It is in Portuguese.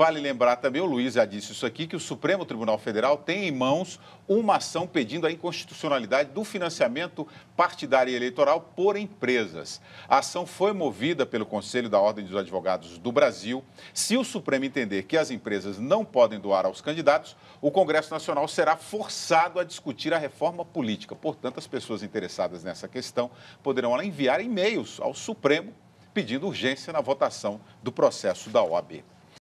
Vale lembrar também, o Luiz já disse isso aqui, que o Supremo Tribunal Federal tem em mãos uma ação pedindo a inconstitucionalidade do financiamento partidário e eleitoral por empresas. A ação foi movida pelo Conselho da Ordem dos Advogados do Brasil. Se o Supremo entender que as empresas não podem doar aos candidatos, o Congresso Nacional será forçado a discutir a reforma política. Portanto, as pessoas interessadas nessa questão poderão enviar e-mails ao Supremo pedindo urgência na votação do processo da OAB.